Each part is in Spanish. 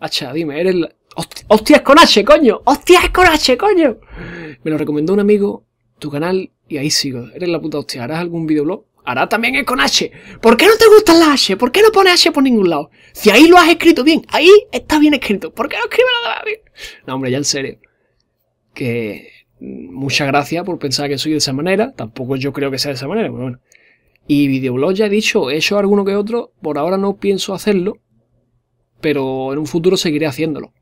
Hacha, dime, eres la... es con H, coño! es con H, coño! Me lo recomendó un amigo, tu canal, y ahí sigo. Eres la puta hostia. ¿Harás algún videoblog? Hará también es con H. ¿Por qué no te gustan las H? ¿Por qué no pones H por ningún lado? Si ahí lo has escrito bien, ahí está bien escrito. ¿Por qué no escribes lo bien? No, hombre, ya en serio. Que mm, muchas gracias por pensar que soy de esa manera. Tampoco yo creo que sea de esa manera, pero bueno. Y videoblog ya he dicho, he hecho alguno que otro. Por ahora no pienso hacerlo pero en un futuro seguiré haciéndolo.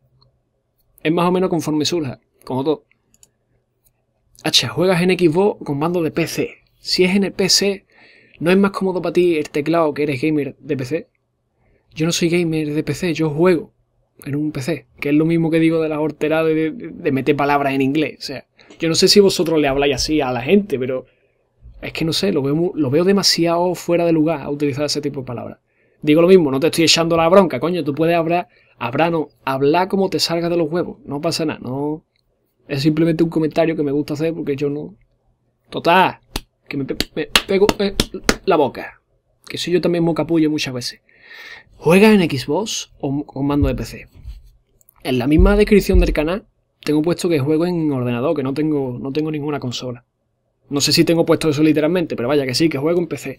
Es más o menos conforme surja, como todo. H juegas en Xbox con mando de PC. Si es en el PC, ¿no es más cómodo para ti el teclado que eres gamer de PC? Yo no soy gamer de PC, yo juego en un PC, que es lo mismo que digo de la hortera de, meter palabras en inglés. O sea, yo no sé si vosotros le habláis así a la gente, pero es que no sé, lo veo, lo veo demasiado fuera de lugar a utilizar ese tipo de palabras. Digo lo mismo, no te estoy echando la bronca, coño, tú puedes hablar, hablar no, como te salga de los huevos, no pasa nada, no. Es simplemente un comentario que me gusta hacer porque yo no. Total, que me, pego eh, la boca. Que soy yo también mocapullo muchas veces. Juega en Xbox o con mando de PC. En la misma descripción del canal tengo puesto que juego en ordenador, que no tengo, no tengo ninguna consola. No sé si tengo puesto eso literalmente, pero vaya que sí, que juego en PC.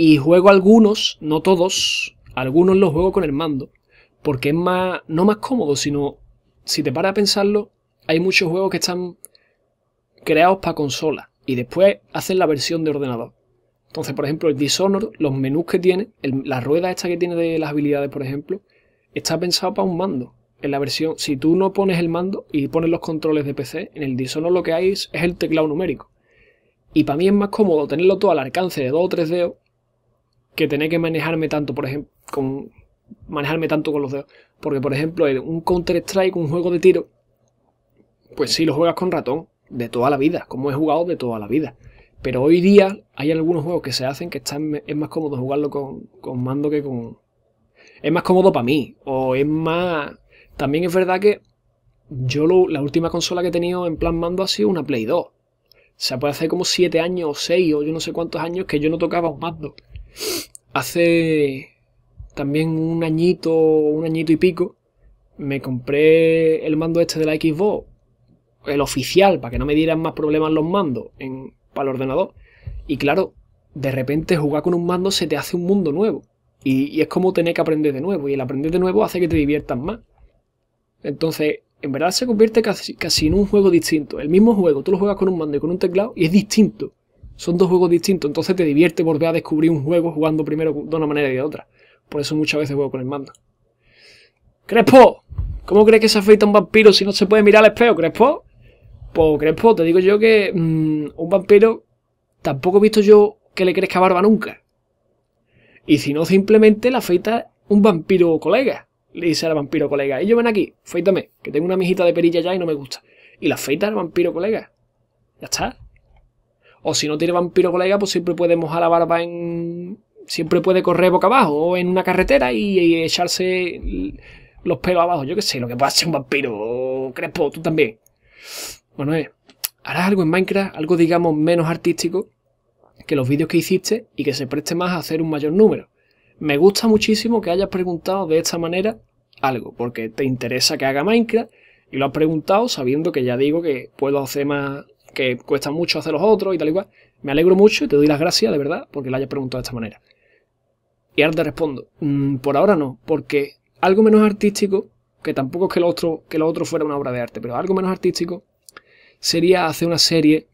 Y juego algunos, no todos, algunos los juego con el mando, porque es más, no más cómodo, sino, si te paras a pensarlo, hay muchos juegos que están creados para consola y después hacen la versión de ordenador. Entonces, por ejemplo, el Dishonored, los menús que tiene, la rueda esta que tiene de las habilidades, por ejemplo, está pensado para un mando. En la versión, si tú no pones el mando y pones los controles de PC, en el Dishonored lo que hay es, es el teclado numérico. Y para mí es más cómodo tenerlo todo al alcance de dos o tres dedos que tener que manejarme tanto, por ejemplo, con manejarme tanto con los dedos. Porque, por ejemplo, un Counter-Strike, un juego de tiro, pues sí lo juegas con ratón, de toda la vida, como he jugado de toda la vida. Pero hoy día hay algunos juegos que se hacen que están, es más cómodo jugarlo con, mando que con... Es más cómodo para mí, o es más... También es verdad que yo la última consola que he tenido en plan mando ha sido una Play 2. O sea, puede hacer como 7 años o 6 o yo no sé cuántos años que yo no tocaba un mando. Hace también un añito, un añito y pico, me compré el mando este de la Xbox, el oficial, para que no me dieran más problemas los mandos en, para el ordenador. Y claro, de repente jugar con un mando se te hace un mundo nuevo. Y, es como tener que aprender de nuevo. Y el aprender de nuevo hace que te diviertas más. Entonces, en verdad se convierte casi, casi en un juego distinto. El mismo juego, tú lo juegas con un mando y con un teclado y es distinto. Son dos juegos distintos, entonces te divierte volver a descubrir un juego jugando primero de una manera y de otra. Por eso muchas veces juego con el mando. ¡Crespo! ¿Cómo crees que se afeita un vampiro si no se puede mirar al espejo, Crespo? Pues Crespo, te digo yo que mm, un vampiro tampoco he visto yo que le crezca barba nunca. Y si no, simplemente la afeita un vampiro colega. Le dice al vampiro colega, ellos ven aquí, feítame, que tengo una mijita de perilla ya y no me gusta. Y la afeita al vampiro colega. Ya está. O si no tiene vampiro colega, pues siempre puede mojar la barba en. Siempre puede correr boca abajo o en una carretera y, echarse los pelos abajo. Yo qué sé, lo que puede hacer un vampiro. Crespo, tú también. Bueno, eh, harás algo en Minecraft, algo digamos menos artístico que los vídeos que hiciste y que se preste más a hacer un mayor número. Me gusta muchísimo que hayas preguntado de esta manera algo, porque te interesa que haga Minecraft y lo has preguntado sabiendo que ya digo que puedo hacer más que cuesta mucho hacer los otros y tal y cual. Me alegro mucho y te doy las gracias, de verdad, porque la hayas preguntado de esta manera. Y ahora te respondo, mm, por ahora no, porque algo menos artístico, que tampoco es que lo, otro, que lo otro fuera una obra de arte, pero algo menos artístico sería hacer una serie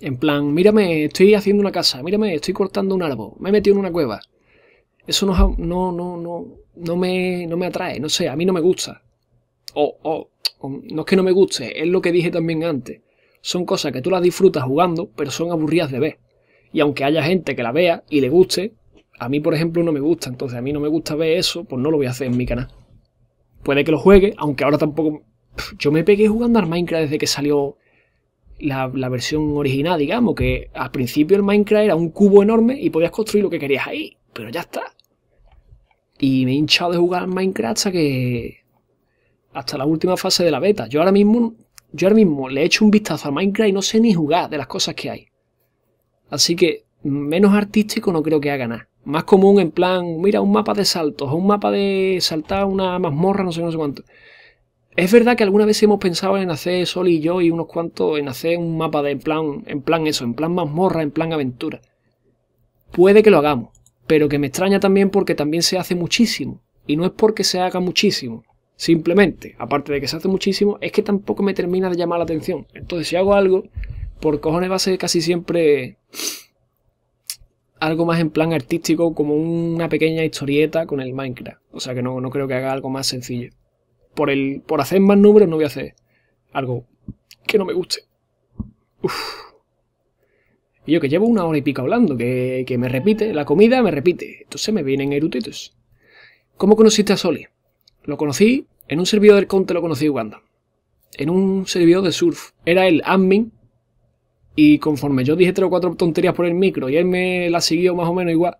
en plan, mírame, estoy haciendo una casa, mírame, estoy cortando un árbol, me he metido en una cueva. Eso no, no, no, no, no, me, no me atrae, no sé, a mí no me gusta. o, o, no es que no me guste, es lo que dije también antes son cosas que tú las disfrutas jugando, pero son aburridas de ver. Y aunque haya gente que la vea y le guste, a mí, por ejemplo, no me gusta. Entonces, a mí no me gusta ver eso, pues no lo voy a hacer en mi canal. Puede que lo juegue, aunque ahora tampoco. Yo me pegué jugando al Minecraft desde que salió la, versión original, digamos, que al principio el Minecraft era un cubo enorme y podías construir lo que querías ahí, pero ya está. Y me he hinchado de jugar al Minecraft hasta que. hasta la última fase de la beta. Yo ahora mismo yo ahora mismo le he hecho un vistazo a Minecraft y no sé ni jugar de las cosas que hay. Así que menos artístico no creo que haga nada. Más común en plan, mira, un mapa de saltos o un mapa de saltar una mazmorra, no sé, no sé cuánto. Es verdad que alguna vez hemos pensado en hacer Sol y yo y unos cuantos en hacer un mapa de en plan, en plan eso, en plan mazmorra, en plan aventura. Puede que lo hagamos, pero que me extraña también porque también se hace muchísimo. Y no es porque se haga muchísimo, Simplemente, aparte de que se hace muchísimo, es que tampoco me termina de llamar la atención. Entonces, si hago algo, por cojones va a ser casi siempre algo más en plan artístico, como una pequeña historieta con el Minecraft. O sea que no, creo que haga algo más sencillo. Por, el, por hacer más números no voy a hacer algo que no me guste. Uf. Y yo que llevo una hora y pico hablando, que, que me repite, la comida me repite. Entonces me vienen erutitos. ¿Cómo conociste a Soli? Lo conocí en un servidor del Conte, lo conocí jugando. En un servidor de surf. Era el admin. Y conforme yo dije tres o cuatro tonterías por el micro y él me la siguió más o menos igual.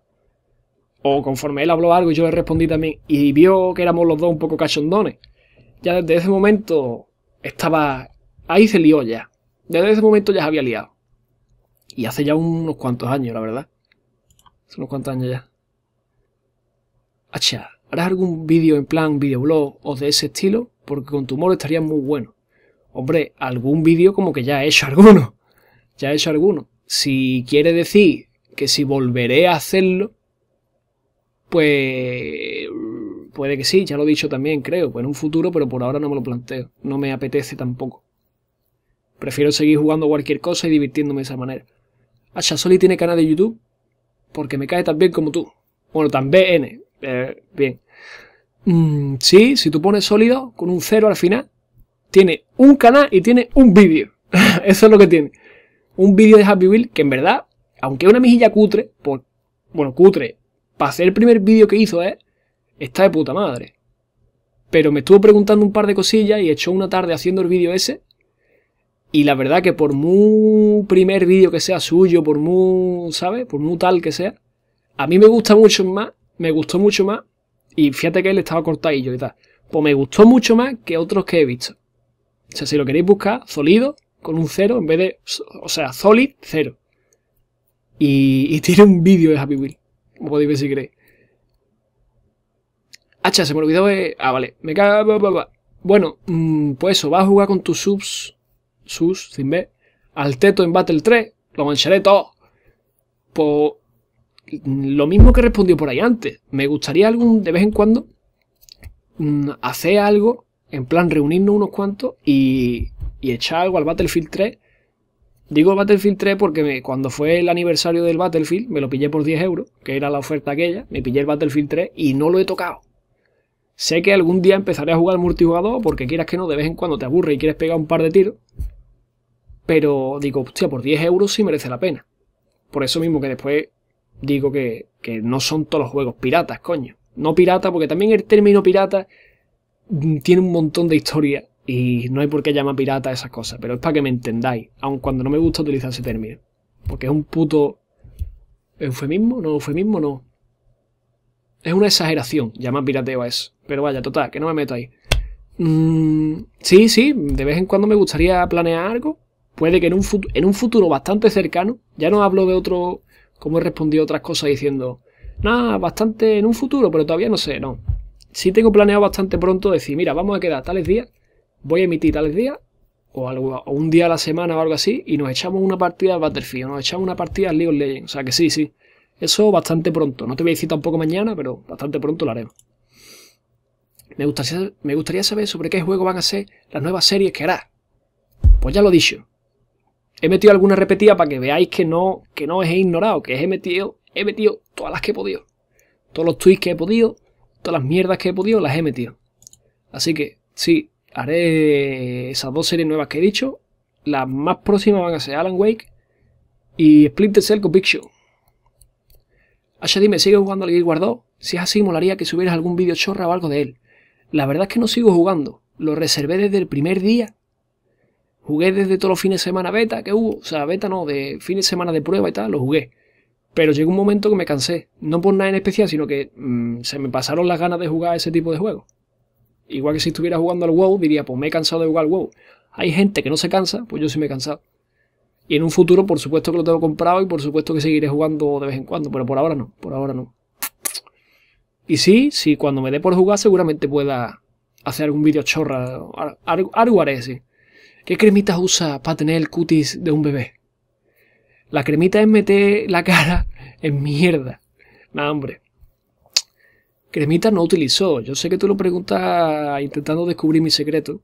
O conforme él habló algo y yo le respondí también. Y vio que éramos los dos un poco cachondones. Ya desde ese momento estaba. Ahí se lió ya. Desde ese momento ya se había liado. Y hace ya unos cuantos años, la verdad. Hace unos cuantos años ya. Achá. ¿Harás algún vídeo en plan videoblog o de ese estilo? Porque con tu humor estaría muy bueno. Hombre, algún vídeo como que ya he hecho alguno. Ya he hecho alguno. Si quiere decir que si volveré a hacerlo, pues puede que sí, ya lo he dicho también, creo, pues en un futuro, pero por ahora no me lo planteo. No me apetece tampoco. Prefiero seguir jugando cualquier cosa y divirtiéndome de esa manera. Achasoli tiene canal de YouTube porque me cae tan bien como tú. Bueno, tan BN. Eh, bien. Mm, sí, si tú pones sólido con un cero al final, tiene un canal y tiene un vídeo. Eso es lo que tiene. Un vídeo de Happy Wheel que en verdad, aunque es una mejilla cutre, por, pues, bueno, cutre, para hacer el primer vídeo que hizo eh, está de puta madre. Pero me estuvo preguntando un par de cosillas y echó una tarde haciendo el vídeo ese. Y la verdad que por muy primer vídeo que sea suyo, por muy, ¿sabes? Por muy tal que sea, a mí me gusta mucho más me gustó mucho más. Y fíjate que él estaba cortadillo y tal. Pues me gustó mucho más que otros que he visto. O sea, si lo queréis buscar, Solido con un cero en vez de. O sea, Solid cero. Y, y tiene un vídeo de Happy Wheel. Como podéis ver si queréis. Hacha, se me olvidó de. Eh, ah, vale. Me cago. Bueno, mm, pues eso, vas a jugar con tus subs. Sus, sin ver Al teto en Battle 3. Lo mancharé todo. Pues lo mismo que respondió por ahí antes. Me gustaría algún, de vez en cuando, mm, hacer algo, en plan reunirnos unos cuantos y, echar algo al Battlefield 3. Digo Battlefield 3 porque cuando fue el aniversario del Battlefield me lo pillé por 10 euros, que era la oferta aquella, me pillé el Battlefield 3 y no lo he tocado. Sé que algún día empezaré a jugar multijugador porque quieras que no, de vez en cuando te aburre y quieres pegar un par de tiros. Pero digo, hostia, por 10 euros sí merece la pena. Por eso mismo que después digo que, no son todos los juegos piratas, coño. No pirata, porque también el término pirata mm, tiene un montón de historia y no hay por qué llamar pirata a esas cosas, pero es para que me entendáis, aun cuando no me gusta utilizar ese término. Porque es un puto... ¿Eufemismo? No, eufemismo no. Es una exageración llamar pirateo a eso. Pero vaya, total, que no me meto ahí. Mm, sí, sí, de vez en cuando me gustaría planear algo. Puede que en un, en un futuro bastante cercano, ya no hablo de otro como he respondido otras cosas diciendo, nada, bastante en un futuro, pero todavía no sé, no. Sí tengo planeado bastante pronto decir, mira, vamos a quedar tales días, voy a emitir tales días, o, algo, o un día a la semana o algo así, y nos echamos una partida al Battlefield, nos echamos una partida al League of Legends. O sea que sí, sí. Eso bastante pronto. No te voy a decir tampoco mañana, pero bastante pronto lo haremos. Me gustaría, me gustaría saber sobre qué juego van a ser las nuevas series que hará. Pues ya lo he dicho. He metido alguna repetida para que veáis que no, que no os he ignorado, que he metido, he metido todas las que he podido. Todos los tweets que he podido, todas las mierdas que he podido, las he metido. Así que, sí, haré esas dos series nuevas que he dicho. Las más próximas van a ser Alan Wake y Split the Cell Conviction. Ashley, ¿me sigue jugando al Guild 2? Si es así, molaría que subieras algún vídeo chorra o algo de él. La verdad es que no sigo jugando. Lo reservé desde el primer día Jugué desde todos los fines de semana beta que hubo, o sea, beta no, de fines de semana de prueba y tal, lo jugué. Pero llegó un momento que me cansé, no por nada en especial, sino que mm, se me pasaron las ganas de jugar ese tipo de juegos. Igual que si estuviera jugando al WoW, diría, pues me he cansado de jugar al WoW. Hay gente que no se cansa, pues yo sí me he cansado. Y en un futuro, por supuesto que lo tengo comprado y por supuesto que seguiré jugando de vez en cuando, pero por ahora no, por ahora no. Y sí, sí, cuando me dé por jugar seguramente pueda hacer algún vídeo chorra, algo haré, ¿Qué cremitas usa para tener el cutis de un bebé? La cremita es meter la cara en mierda. Nah, hombre. Cremita no utilizo. Yo sé que tú lo preguntas intentando descubrir mi secreto.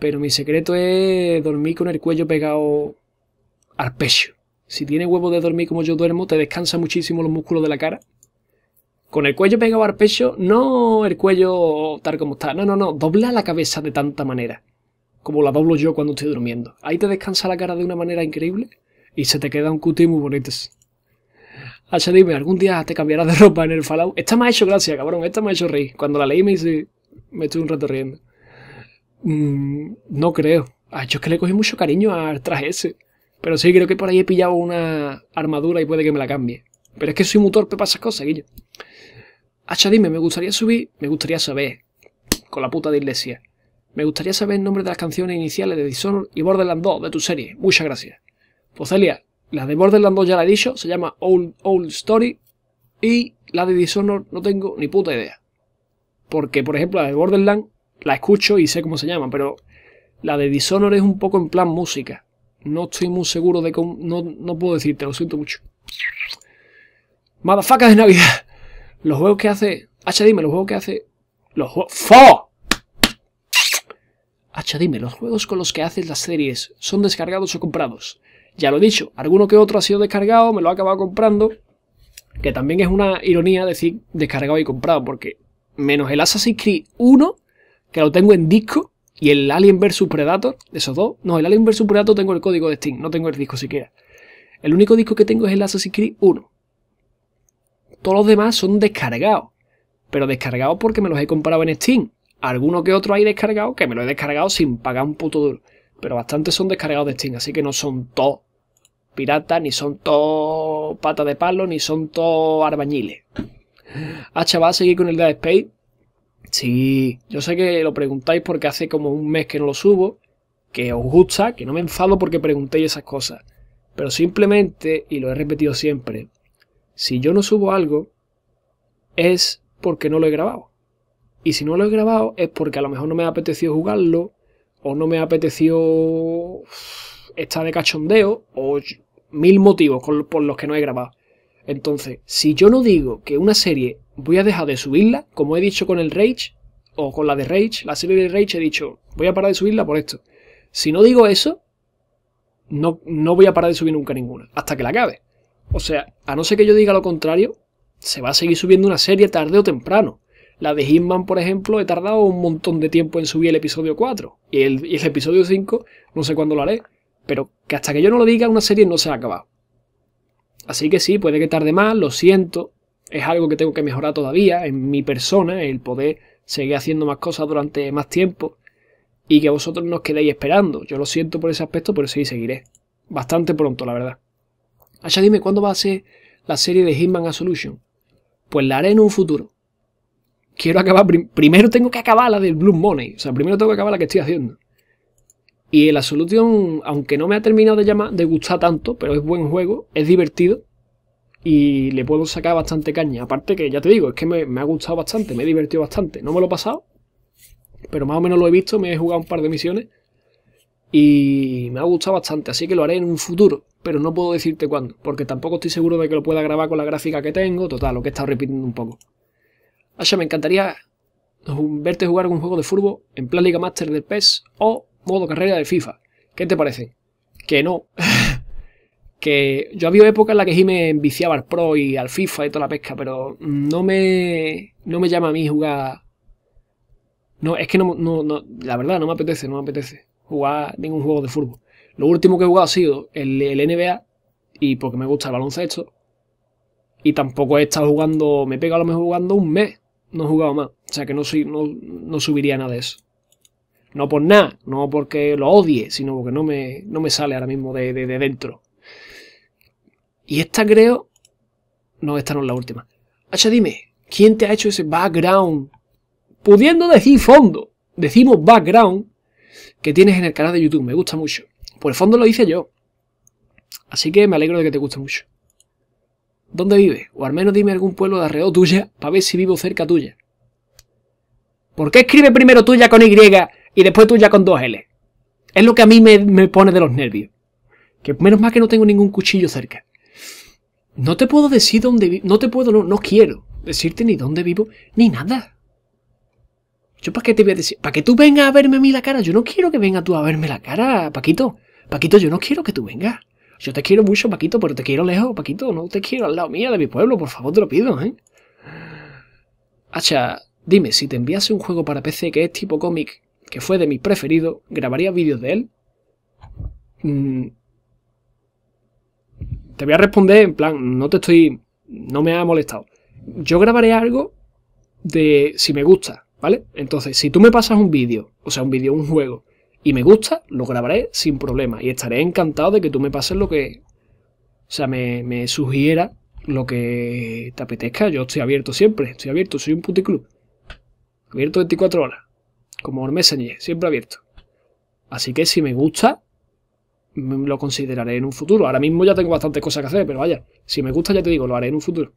Pero mi secreto es dormir con el cuello pegado al pecho. Si tienes huevo de dormir como yo duermo, te descansa muchísimo los músculos de la cara. Con el cuello pegado al pecho, no el cuello tal como está. No, no, no. Dobla la cabeza de tanta manera como la doblo yo cuando estoy durmiendo. Ahí te descansa la cara de una manera increíble y se te queda un cutie muy bonito. Hacha dime, ¿algún día te cambiarás de ropa en el Fallout? Esta me ha hecho gracia, cabrón, esta me ha hecho reír. Cuando la leí me hice... me estuve un rato riendo. Mm, no creo. Ah, yo es que le cogí mucho cariño al traje ese. Pero sí, creo que por ahí he pillado una armadura y puede que me la cambie. Pero es que soy muy torpe para esas cosas, Guillo. Hacha, dime, me gustaría subir, me gustaría saber, con la puta de iglesia, me gustaría saber el nombre de las canciones iniciales de Dishonored y Borderlands 2 de tu serie. Muchas gracias. Pues Celia, la de Borderlands 2 ya la he dicho, se llama Old, Old Story. Y la de Dishonored no tengo ni puta idea. Porque, por ejemplo, la de Borderlands la escucho y sé cómo se llama, pero la de Dishonored es un poco en plan música. No estoy muy seguro de cómo. No, puedo decirte, lo siento mucho. Madafacas de Navidad. Los juegos que hace. H, dime, los juegos que hace. Los juegos. ¡Fo! Hacha, dime, los juegos con los que haces las series, ¿son descargados o comprados? Ya lo he dicho, alguno que otro ha sido descargado, me lo ha acabado comprando. Que también es una ironía decir descargado y comprado, porque menos el Assassin's Creed 1, que lo tengo en disco, y el Alien vs Predator, esos dos. No, el Alien vs Predator tengo el código de Steam, no tengo el disco siquiera. El único disco que tengo es el Assassin's Creed 1. Todos los demás son descargados, pero descargados porque me los he comprado en Steam. Alguno que otro hay descargado, que me lo he descargado sin pagar un puto duro. Pero bastantes son descargados de Steam, así que no son todos piratas, ni son todos patas de palo, ni son todos arbañiles. Ah, chaval, ¿seguir con el Dead Space. Sí, yo sé que lo preguntáis porque hace como un mes que no lo subo, que os gusta, que no me enfado porque preguntéis esas cosas. Pero simplemente, y lo he repetido siempre, si yo no subo algo, es porque no lo he grabado. Y si no lo he grabado es porque a lo mejor no me ha apetecido jugarlo, o no me ha apetecido estar de cachondeo, o mil motivos por los que no he grabado. Entonces, si yo no digo que una serie voy a dejar de subirla, como he dicho con el Rage, o con la de Rage, la serie de Rage he dicho, voy a parar de subirla por esto. Si no digo eso, no, no voy a parar de subir nunca ninguna, hasta que la acabe. O sea, a no ser que yo diga lo contrario, se va a seguir subiendo una serie tarde o temprano. La de Hitman, por ejemplo, he tardado un montón de tiempo en subir el episodio 4. Y el, episodio 5, no sé cuándo lo haré. Pero que hasta que yo no lo diga, una serie no se ha acabado. Así que sí, puede que tarde más, lo siento. Es algo que tengo que mejorar todavía en mi persona, el poder seguir haciendo más cosas durante más tiempo. Y que vosotros nos quedéis esperando. Yo lo siento por ese aspecto, pero sí seguiré. Bastante pronto, la verdad. Allá dime, ¿cuándo va a ser la serie de Hitman Solution? Pues la haré en un futuro quiero acabar. primero tengo que acabar la del Blue Money. O sea, primero tengo que acabar la que estoy haciendo. Y la solución, aunque no me ha terminado de llamar, de gustar tanto, pero es buen juego, es divertido. Y le puedo sacar bastante caña. Aparte que ya te digo, es que me, me ha gustado bastante, me he divertido bastante. No me lo he pasado. Pero más o menos lo he visto, me he jugado un par de misiones. Y me ha gustado bastante, así que lo haré en un futuro. Pero no puedo decirte cuándo, porque tampoco estoy seguro de que lo pueda grabar con la gráfica que tengo. Total, lo que he estado repitiendo un poco. Allá me encantaría verte jugar algún juego de fútbol en plan Liga Master del PES o modo carrera de FIFA. ¿Qué te parece? Que no. que yo había época en la que sí me enviciaba al Pro y al FIFA y toda la pesca, pero no me, no me llama a mí jugar... No, es que no, la verdad no me apetece, no me apetece jugar ningún juego de fútbol. Lo último que he jugado ha sido el, el NBA y porque me gusta el baloncesto. Y tampoco he estado jugando, me he pegado a lo mejor jugando un mes no he jugado más. O sea que no, soy, no, subiría nada de eso. No por nada, no porque lo odie, sino porque no me, no me sale ahora mismo de, dentro. Y esta creo... No, esta no es la última. Hacha, dime, ¿quién te ha hecho ese background? Pudiendo decir fondo, decimos background que tienes en el canal de YouTube. Me gusta mucho. Por pues el fondo lo hice yo. Así que me alegro de que te guste mucho. ¿Dónde vives? O al menos dime algún pueblo de alrededor tuya para ver si vivo cerca tuya. ¿Por qué escribe primero tuya con Y y después tuya con dos L? Es lo que a mí me, pone de los nervios. Que menos mal que no tengo ningún cuchillo cerca. No te puedo decir dónde vivo. No te puedo, no, no quiero decirte ni dónde vivo, ni nada. ¿Yo para qué te voy a decir? ¿Para que tú vengas a verme a mí la cara? Yo no quiero que vengas tú a verme la cara, Paquito. Paquito, yo no quiero que tú vengas. Yo te quiero mucho, Paquito, pero te quiero lejos, Paquito. No te quiero al lado mío, de mi pueblo, por favor, te lo pido, ¿eh? Hacha, dime, si te enviase un juego para PC que es tipo cómic, que fue de mis preferidos, ¿grabaría vídeos de él? Mm. Te voy a responder en plan, no te estoy... no me ha molestado. Yo grabaré algo de si me gusta, ¿vale? Entonces, si tú me pasas un vídeo, o sea, un vídeo, un juego, y me gusta, lo grabaré sin problema. Y estaré encantado de que tú me pases lo que. O sea, me, me sugiera lo que te apetezca. Yo estoy abierto siempre, estoy abierto, soy un puticlub. Abierto 24 horas. Como el Messenger, siempre abierto. Así que si me gusta, lo consideraré en un futuro. Ahora mismo ya tengo bastantes cosas que hacer, pero vaya, si me gusta ya te digo, lo haré en un futuro.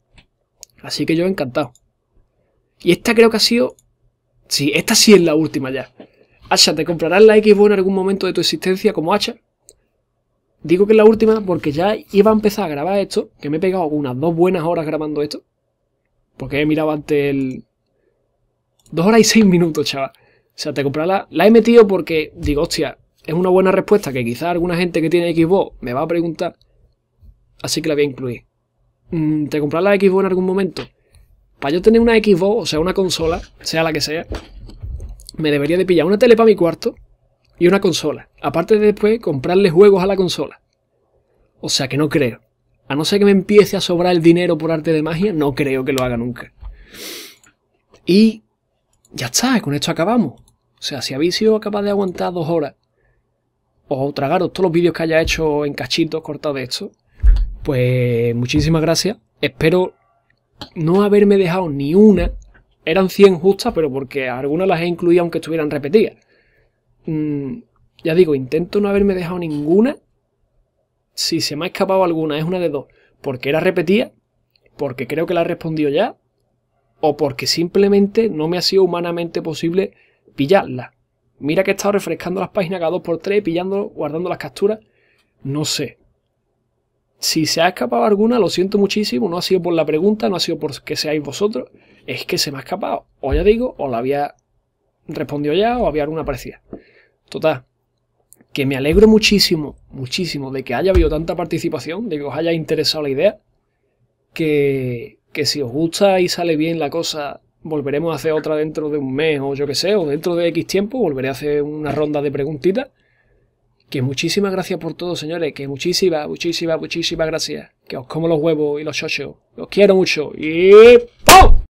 Así que yo encantado. Y esta creo que ha sido... Sí, esta sí es la última ya. Asha, ¿te comprarás la Xbox en algún momento de tu existencia como Hacha, Digo que es la última porque ya iba a empezar a grabar esto, que me he pegado unas dos buenas horas grabando esto. Porque he mirado antes el... Dos horas y seis minutos, chaval. O sea, te comprarás la... he metido porque digo, hostia, es una buena respuesta que quizá alguna gente que tiene Xbox me va a preguntar. Así que la voy a incluir. Mm, ¿Te comprarás la Xbox en algún momento? Para yo tener una Xbox, o sea, una consola, sea la que sea, me debería de pillar una tele para mi cuarto y una consola. Aparte de después comprarle juegos a la consola. O sea que no creo. A no ser que me empiece a sobrar el dinero por arte de magia, no creo que lo haga nunca. Y ya está, con esto acabamos. O sea, si habéis sido capaz de aguantar dos horas o tragaros todos los vídeos que haya hecho en cachitos cortados de esto, pues muchísimas gracias. Espero no haberme dejado ni una eran 100 justas, pero porque algunas las he incluido aunque estuvieran repetidas. Mm, ya digo, intento no haberme dejado ninguna. Si se me ha escapado alguna, es una de dos. Porque era repetida, porque creo que la he respondido ya, o porque simplemente no me ha sido humanamente posible pillarla. Mira que he estado refrescando las páginas cada 2x3, pillando, guardando las capturas. No sé. Si se ha escapado alguna, lo siento muchísimo. No ha sido por la pregunta, no ha sido porque seáis vosotros es que se me ha escapado. O ya digo, o la había respondido ya, o había alguna parecida. Total, que me alegro muchísimo, muchísimo de que haya habido tanta participación, de que os haya interesado la idea, que, que si os gusta y sale bien la cosa, volveremos a hacer otra dentro de un mes o yo que sé, o dentro de X tiempo, volveré a hacer una ronda de preguntitas. Que muchísimas gracias por todo, señores, que muchísimas, muchísimas, muchísimas gracias. Que os como los huevos y los chochos. Los quiero mucho y ¡pum!